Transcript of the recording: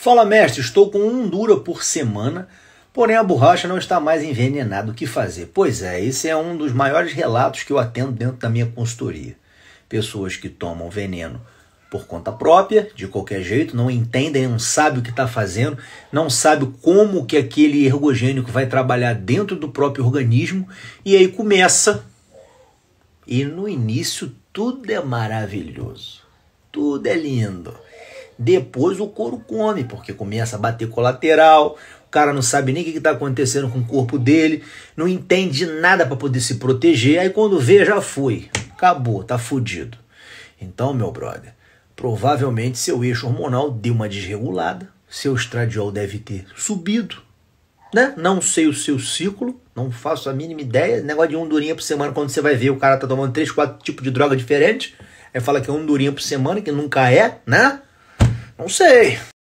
Fala, mestre, estou com um dura por semana, porém a borracha não está mais envenenada. O que fazer? Pois é, esse é um dos maiores relatos que eu atendo dentro da minha consultoria. Pessoas que tomam veneno por conta própria, de qualquer jeito, não entendem, não sabe o que está fazendo, não sabe como que aquele ergogênico vai trabalhar dentro do próprio organismo, e aí começa. E no início tudo é maravilhoso, tudo é lindo depois o couro come, porque começa a bater colateral, o cara não sabe nem o que está acontecendo com o corpo dele, não entende nada para poder se proteger. Aí quando vê, já foi. Acabou, tá fudido. Então, meu brother, provavelmente seu eixo hormonal deu uma desregulada, seu estradiol deve ter subido, né? Não sei o seu ciclo, não faço a mínima ideia. Negócio de um durinha por semana, quando você vai ver, o cara tá tomando três, quatro tipos de droga diferentes. Aí fala que é um durinha por semana, que nunca é, né? Não sei.